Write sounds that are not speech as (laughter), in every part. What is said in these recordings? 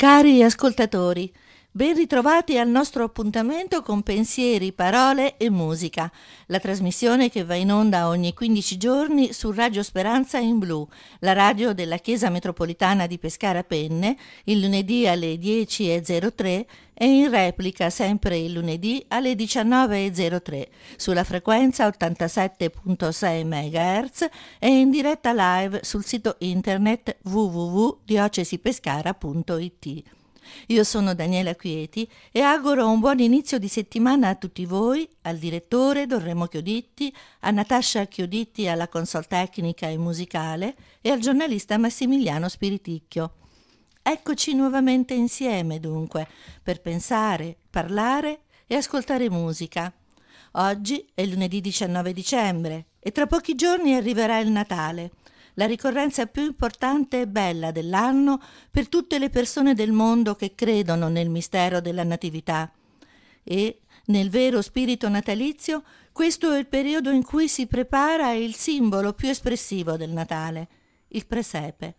Cari ascoltatori, Ben ritrovati al nostro appuntamento con pensieri, parole e musica, la trasmissione che va in onda ogni 15 giorni su Radio Speranza in Blu, la radio della Chiesa Metropolitana di Pescara Penne, il lunedì alle 10.03 e in replica sempre il lunedì alle 19.03 sulla frequenza 87.6 MHz e in diretta live sul sito internet www.diocesipescara.it. Io sono Daniela Quieti e auguro un buon inizio di settimana a tutti voi, al direttore Dorremo Chioditti, a Natascia Chioditti alla consol tecnica e musicale e al giornalista Massimiliano Spiriticchio. Eccoci nuovamente insieme, dunque, per pensare, parlare e ascoltare musica. Oggi è lunedì 19 dicembre e tra pochi giorni arriverà il Natale la ricorrenza più importante e bella dell'anno per tutte le persone del mondo che credono nel mistero della Natività. E, nel vero spirito natalizio, questo è il periodo in cui si prepara il simbolo più espressivo del Natale, il presepe.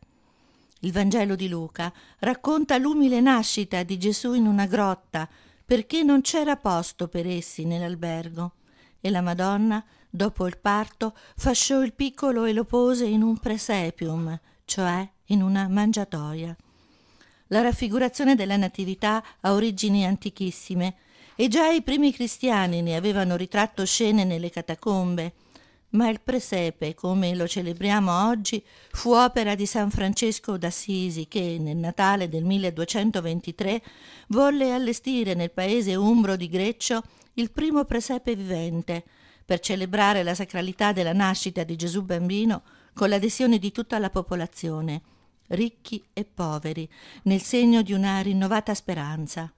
Il Vangelo di Luca racconta l'umile nascita di Gesù in una grotta, perché non c'era posto per essi nell'albergo, e la Madonna Dopo il parto fasciò il piccolo e lo pose in un presepium, cioè in una mangiatoia. La raffigurazione della Natività ha origini antichissime e già i primi cristiani ne avevano ritratto scene nelle catacombe, ma il presepe, come lo celebriamo oggi, fu opera di San Francesco d'Assisi che, nel Natale del 1223, volle allestire nel paese umbro di Greccio il primo presepe vivente, per celebrare la sacralità della nascita di Gesù bambino con l'adesione di tutta la popolazione, ricchi e poveri, nel segno di una rinnovata speranza.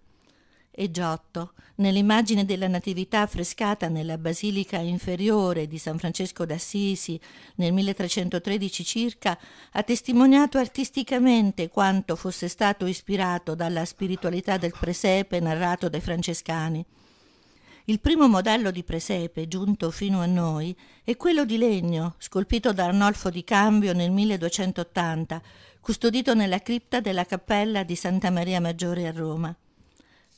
E Giotto, nell'immagine della Natività affrescata nella Basilica inferiore di San Francesco d'Assisi nel 1313 circa, ha testimoniato artisticamente quanto fosse stato ispirato dalla spiritualità del presepe narrato dai francescani. Il primo modello di presepe giunto fino a noi è quello di legno, scolpito da Arnolfo di Cambio nel 1280, custodito nella cripta della cappella di Santa Maria Maggiore a Roma.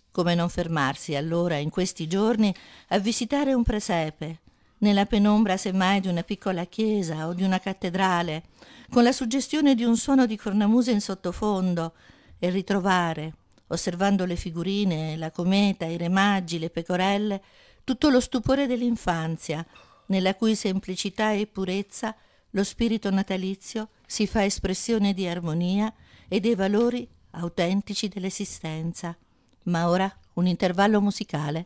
Come non fermarsi allora in questi giorni a visitare un presepe, nella penombra semmai di una piccola chiesa o di una cattedrale, con la suggestione di un suono di cornamuse in sottofondo, e ritrovare, osservando le figurine, la cometa, i remaggi, le pecorelle, tutto lo stupore dell'infanzia, nella cui semplicità e purezza lo spirito natalizio si fa espressione di armonia e dei valori autentici dell'esistenza. Ma ora un intervallo musicale.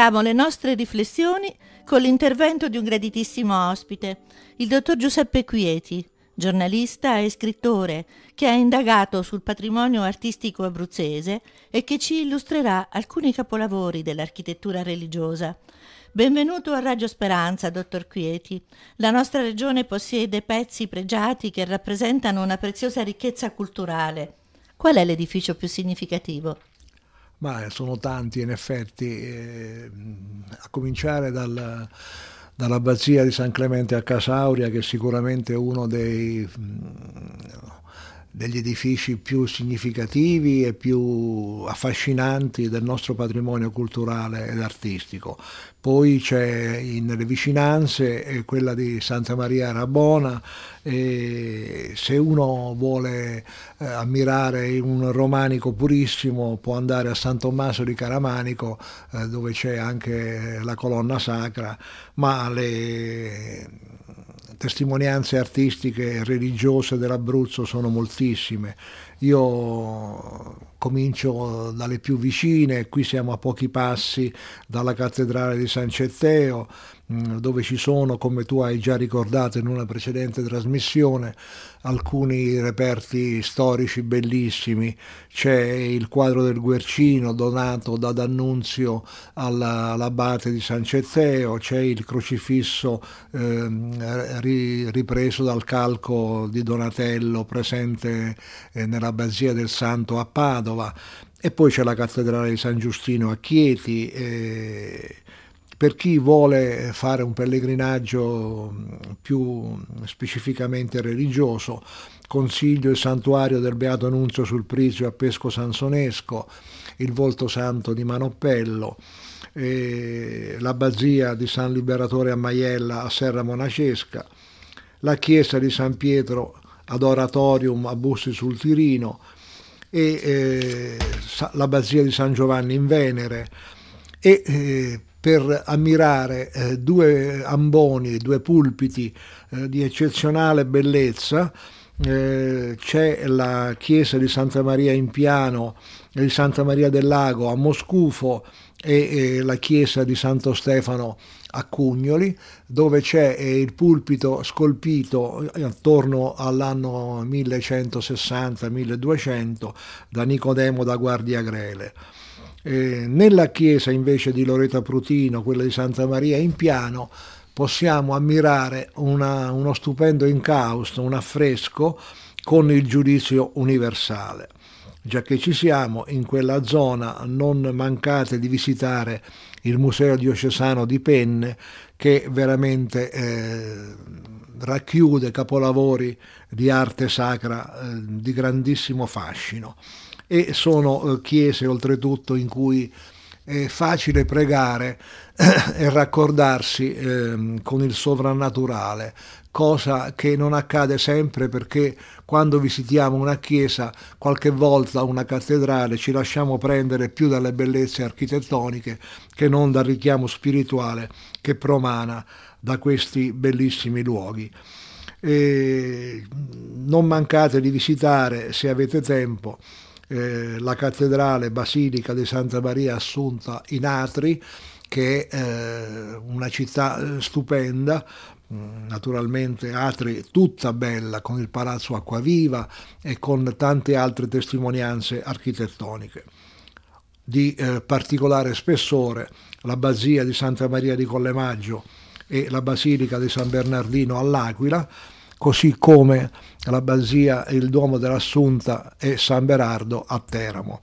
Proseguiamo le nostre riflessioni con l'intervento di un graditissimo ospite, il dottor Giuseppe Quieti, giornalista e scrittore che ha indagato sul patrimonio artistico abruzzese e che ci illustrerà alcuni capolavori dell'architettura religiosa. Benvenuto a Radio Speranza, dottor Quieti. La nostra regione possiede pezzi pregiati che rappresentano una preziosa ricchezza culturale. Qual è l'edificio più significativo? Ma eh, sono tanti in effetti, eh, a cominciare dal, dall'abbazia di San Clemente a Casauria, che è sicuramente uno dei mm, degli edifici più significativi e più affascinanti del nostro patrimonio culturale ed artistico. Poi c'è in le vicinanze eh, quella di Santa Maria Rabona e se uno vuole eh, ammirare un romanico purissimo può andare a San Tommaso di Caramanico eh, dove c'è anche la colonna sacra, ma le testimonianze artistiche e religiose dell'Abruzzo sono moltissime. Io comincio dalle più vicine, qui siamo a pochi passi dalla cattedrale di San Cetteo, Mm, dove ci sono, come tu hai già ricordato in una precedente trasmissione, alcuni reperti storici bellissimi. C'è il quadro del Guercino donato da D'Annunzio all'abate di San Ceteo, c'è il crocifisso eh, ripreso dal calco di Donatello presente eh, nell'abbazia del Santo a Padova e poi c'è la cattedrale di San Giustino a Chieti. Eh, per chi vuole fare un pellegrinaggio mm, più mm, specificamente religioso, consiglio il santuario del Beato Nunzio sul Prisio a Pesco Sansonesco, il Volto Santo di Manoppello, l'abbazia di San Liberatore a Maiella a Serra Monacesca, la chiesa di San Pietro ad Oratorium a Bussi sul Tirino e eh, l'abbazia di San Giovanni in Venere e eh, per ammirare eh, due amboni, due pulpiti eh, di eccezionale bellezza. Eh, c'è la chiesa di Santa Maria in Piano e di Santa Maria del Lago a Moscufo e, e la chiesa di Santo Stefano a Cugnoli, dove c'è eh, il pulpito scolpito eh, attorno all'anno 1160-1200 da Nicodemo da Guardia Grele. Eh, nella chiesa invece di Loreta Prutino, quella di Santa Maria in piano, possiamo ammirare una, uno stupendo incausto, un affresco con il giudizio universale. Già che ci siamo, in quella zona non mancate di visitare il Museo diocesano di Penne che veramente eh, racchiude capolavori di arte sacra eh, di grandissimo fascino e sono eh, chiese oltretutto in cui è facile pregare (clears throat) e raccordarsi ehm, con il sovrannaturale, cosa che non accade sempre perché quando visitiamo una chiesa, qualche volta una cattedrale, ci lasciamo prendere più dalle bellezze architettoniche che non dal richiamo spirituale che promana da questi bellissimi luoghi. E non mancate di visitare se avete tempo eh, la cattedrale basilica di Santa Maria Assunta in Atri, che è eh, una città eh, stupenda, mm, naturalmente Atri tutta bella con il palazzo Acquaviva e con tante altre testimonianze architettoniche. Di eh, particolare spessore l'abbazia di Santa Maria di Collemaggio e la basilica di San Bernardino all'Aquila, così come la l'abbazia il Duomo dell'Assunta e San Berardo a Teramo.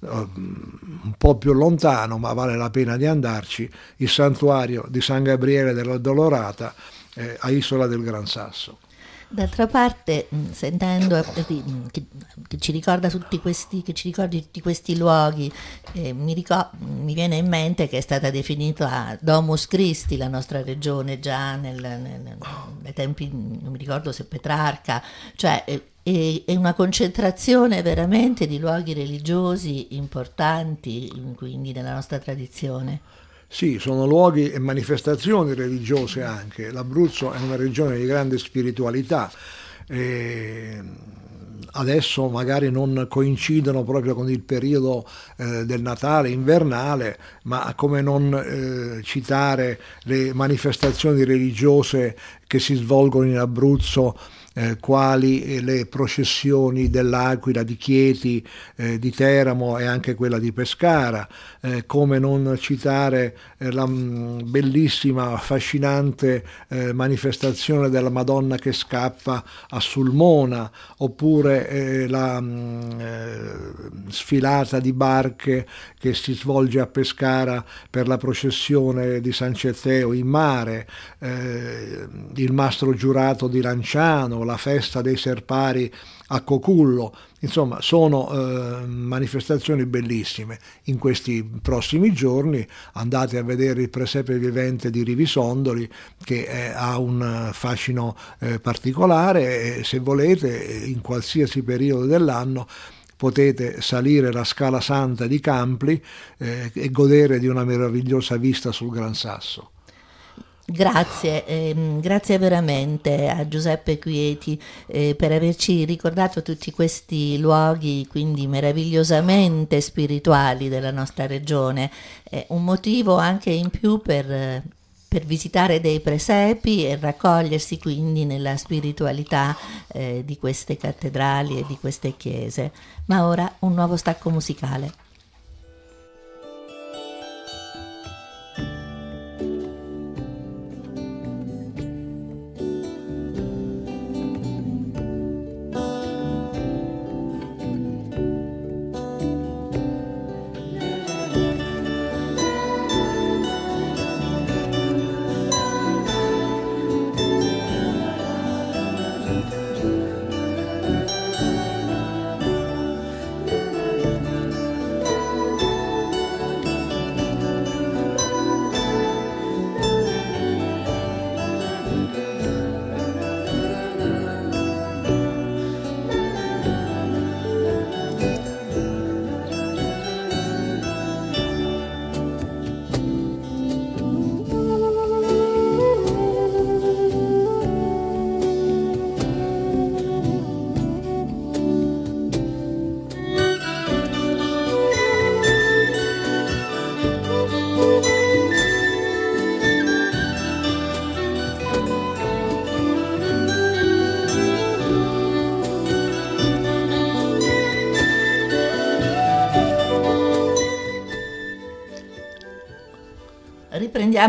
Eh, un po' più lontano, ma vale la pena di andarci, il santuario di San Gabriele della Dolorata eh, a Isola del Gran Sasso. D'altra parte, mm, sentendo eh, mm, che, che, ci ricorda tutti questi, che ci ricordi tutti questi luoghi, eh, mi, ricor- mm, mi, viene in mente che è stata definita Domus Christi la nostra regione già nel, nel, nei tempi, non mi ricordo se Petrarca, cioè eh, è, è una concentrazione veramente di luoghi religiosi importanti, quindi nella nostra tradizione. Sì, sono luoghi e manifestazioni religiose anche. L'Abruzzo è una regione di grande spiritualità. E adesso magari non coincidono proprio con il periodo eh, del Natale invernale, ma come non eh, citare le manifestazioni religiose che si svolgono in Abruzzo eh, quali eh, le processioni dell'Aquila, di Chieti, eh, di Teramo e anche quella di Pescara, eh, come non citare eh, la mm, bellissima, affascinante manifestazione della Madonna che scappa a Sulmona, oppure la mm, sfilata di barche che si svolge a Pescara per la processione di San Ceteo in mare, il mastro giurato di Lanciano, la festa dei Serpari a Cocullo, insomma sono eh, manifestazioni bellissime. In questi prossimi giorni andate a vedere il presepe vivente di Rivisondoli che è, eh, ha un eh, fascino eh, particolare e se volete in qualsiasi periodo dell'anno potete salire la Scala Santa di Campli eh, e godere di una meravigliosa vista sul Gran Sasso. Grazie, ehm, grazie veramente a Giuseppe Quieti eh, per averci ricordato tutti questi luoghi quindi meravigliosamente spirituali della nostra regione, eh, un motivo anche in più per, per, visitare dei presepi e raccogliersi quindi nella spiritualità eh, di queste cattedrali e di queste chiese. Ma ora un nuovo stacco musicale.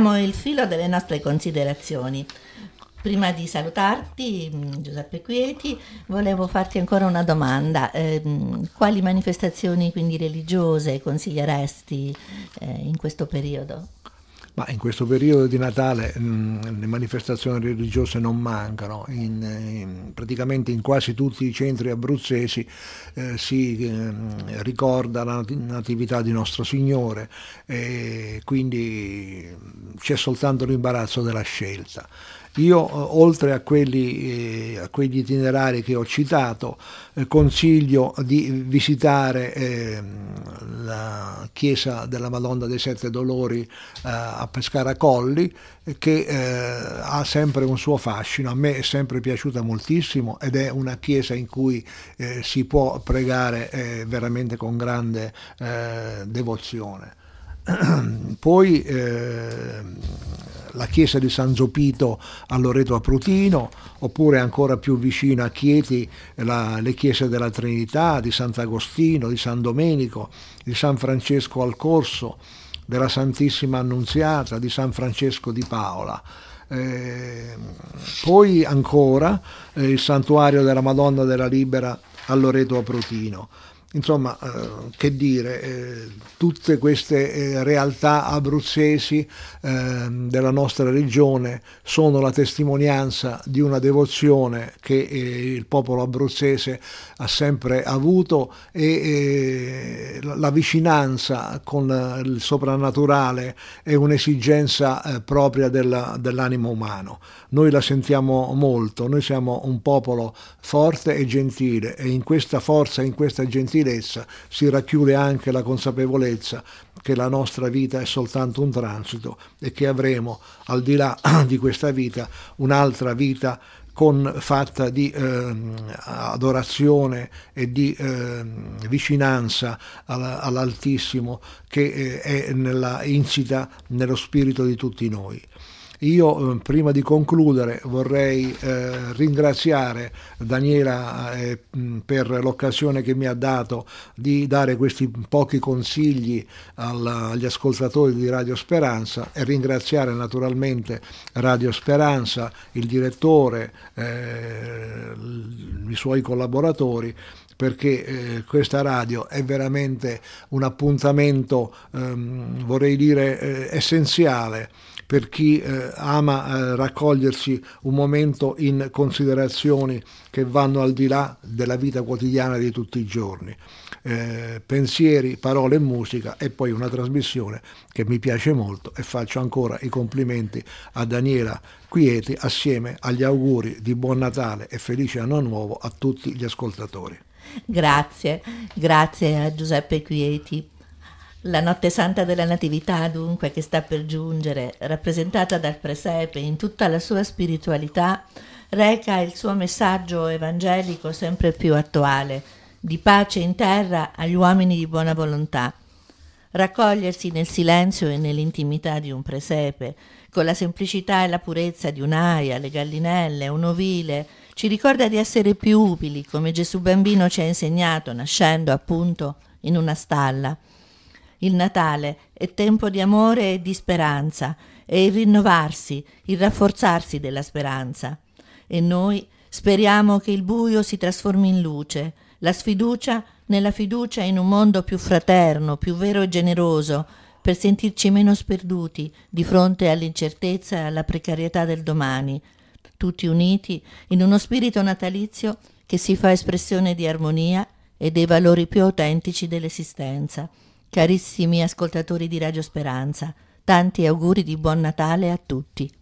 perdiamo il filo delle nostre considerazioni. Prima di salutarti, mm, Giuseppe Quieti, volevo farti ancora una domanda. Eh, quali manifestazioni quindi religiose consiglieresti eh, in questo periodo? Ma in questo periodo di Natale mh, mm, le manifestazioni religiose non mancano, in, in, praticamente in quasi tutti i centri abruzzesi eh, si eh, ricorda la Natività di Nostro Signore e quindi mm, c'è soltanto l'imbarazzo della scelta. Io, eh, oltre a, quelli, eh, a, quegli itinerari che ho citato, eh, consiglio di visitare eh, nella chiesa della Madonna dei Sette Dolori eh, a Pescara Colli che eh, ha sempre un suo fascino, a me è sempre piaciuta moltissimo ed è una chiesa in cui eh, si può pregare eh, veramente con grande eh, devozione. (clears throat) Poi eh, la chiesa di San Zopito a Loreto a Prutino, oppure ancora più vicino a Chieti la, le chiese della Trinità, di Sant'Agostino, di San Domenico, di San Francesco al Corso, della Santissima Annunziata, di San Francesco di Paola. Eh, poi ancora eh, il santuario della Madonna della Libera a Loreto a Prutino. Insomma, eh, che dire, eh, tutte queste eh, realtà abruzzesi eh, della nostra regione sono la testimonianza di una devozione che eh, il popolo abruzzese ha sempre avuto e eh, la vicinanza con il soprannaturale è un'esigenza propria della, dell'animo umano. Noi la sentiamo molto, noi siamo un popolo forte e gentile e in questa forza, in questa gentilezza sottilezza si racchiude anche la consapevolezza che la nostra vita è soltanto un transito e che avremo al di là (clears throat) di questa vita un'altra vita con, fatta di eh, adorazione e di eh, vicinanza all'Altissimo che eh, è nella, insita nello spirito di tutti noi. Io eh, prima di concludere vorrei eh, ringraziare Daniela eh, per l'occasione che mi ha dato di dare questi pochi consigli al, agli ascoltatori di Radio Speranza e ringraziare naturalmente Radio Speranza, il direttore, eh, i suoi collaboratori perché eh, questa radio è veramente un appuntamento, ehm, vorrei dire, eh, essenziale per chi eh, ama eh, raccogliersi un momento in considerazioni che vanno al di là della vita quotidiana di tutti i giorni. Eh, pensieri, parole e musica e poi una trasmissione che mi piace molto e faccio ancora i complimenti a Daniela Quieti assieme agli auguri di buon Natale e felice anno nuovo a tutti gli ascoltatori. Grazie, grazie a Giuseppe Quieti. La notte santa della Natività, dunque, che sta per giungere, rappresentata dal presepe in tutta la sua spiritualità, reca il suo messaggio evangelico sempre più attuale, di pace in terra agli uomini di buona volontà. Raccogliersi nel silenzio e nell'intimità di un presepe, con la semplicità e la purezza di un'aia, le gallinelle, un ovile, ci ricorda di essere più umili, come Gesù bambino ci ha insegnato, nascendo appunto in una stalla. Il Natale è tempo di amore e di speranza, è il rinnovarsi, il rafforzarsi della speranza. E noi speriamo che il buio si trasformi in luce, la sfiducia nella fiducia in un mondo più fraterno, più vero e generoso, per sentirci meno sperduti di fronte all'incertezza e alla precarietà del domani, tutti uniti in uno spirito natalizio che si fa espressione di armonia e dei valori più autentici dell'esistenza. Carissimi ascoltatori di Radio Speranza, tanti auguri di buon Natale a tutti.